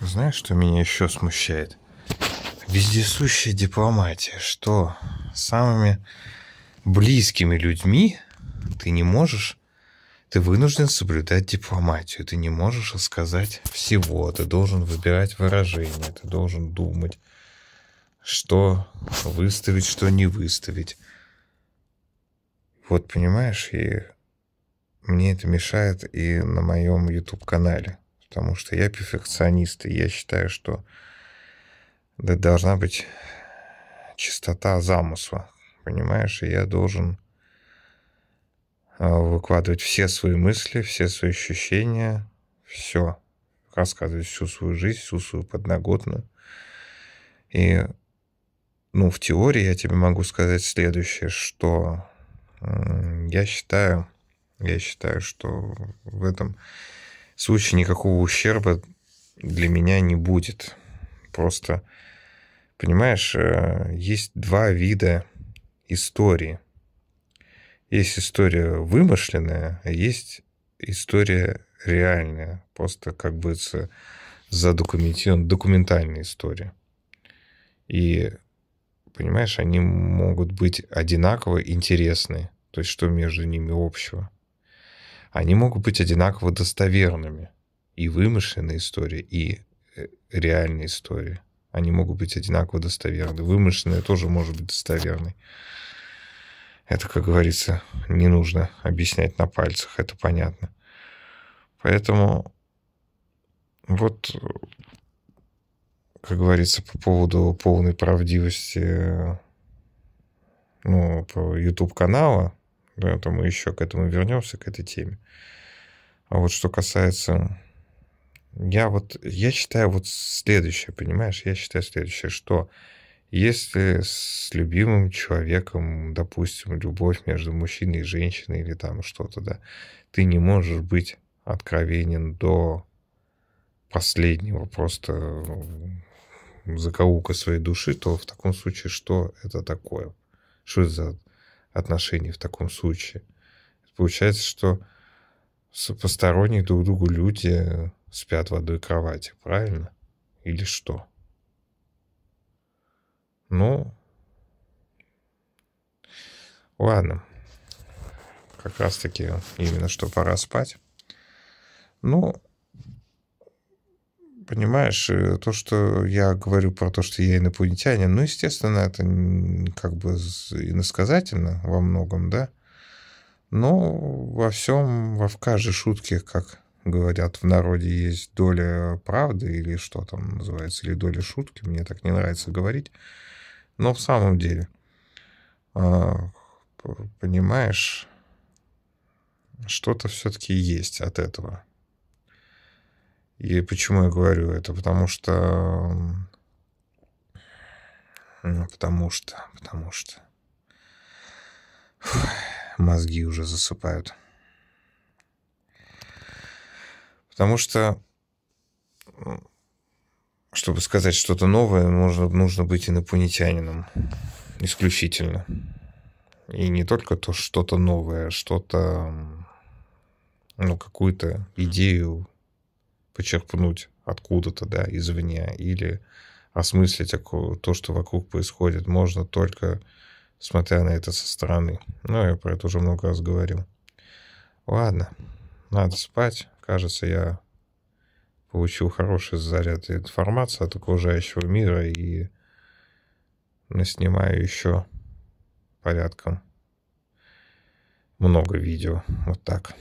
Знаешь, что меня еще смущает? Вездесущая дипломатия, что самыми близкими людьми ты не можешь, ты вынужден соблюдать дипломатию, ты не можешь рассказать всего, ты должен выбирать выражения, ты должен думать, что выставить, что не выставить. Вот понимаешь, и мне это мешает и на моем YouTube-канале потому что я перфекционист, и я считаю, что должна быть чистота замысла, понимаешь, и я должен а, выкладывать все свои мысли, все свои ощущения, все, рассказывать всю свою жизнь, всю свою подноготную. И, ну, в теории я тебе могу сказать следующее, что я считаю, я считаю, что в этом в случае никакого ущерба для меня не будет. Просто, понимаешь, э, есть два вида истории. Есть история вымышленная, а есть история реальная. Просто как бы задокументирована документальная история. И, понимаешь, они могут быть одинаково интересны. То есть, что между ними общего они могут быть одинаково достоверными. И вымышленные истории, и э, реальные истории. Они могут быть одинаково достоверны. Вымышленная тоже может быть достоверной. Это, как говорится, не нужно объяснять на пальцах, это понятно. Поэтому вот, как говорится, по поводу полной правдивости э, ну, YouTube-канала, да, ну, то мы еще к этому вернемся, к этой теме. А вот что касается... Я вот, я считаю вот следующее, понимаешь? Я считаю следующее, что если с любимым человеком, допустим, любовь между мужчиной и женщиной или там что-то, да, ты не можешь быть откровенен до последнего просто закоука своей души, то в таком случае что это такое? Что это за отношений в таком случае. Получается, что посторонние друг другу люди спят в одной кровати, правильно? Или что? Ну, ладно. Как раз таки именно что пора спать. Ну, понимаешь, э, то, что я говорю про то, что я инопланетянин, ну, естественно, это как бы иносказательно во многом, да, но во всем, во в каждой шутке, как говорят в народе, есть доля правды или что там называется, или доля шутки, мне так не нравится говорить, но в самом деле, а, понимаешь, что-то все-таки есть от этого. И почему я говорю это? Потому что... Ну, потому что, потому что... Фух, мозги уже засыпают. Потому что, чтобы сказать что-то новое, нужно, нужно быть инопланетянином. Исключительно. И не только то что-то новое, а что-то, ну, какую-то идею почерпнуть откуда-то, да, извне, или осмыслить то, что вокруг происходит, можно только смотря на это со стороны. Ну, я про это уже много раз говорил. Ладно, надо спать. Кажется, я получил хороший заряд информации от окружающего мира и наснимаю еще порядком много видео. Вот так.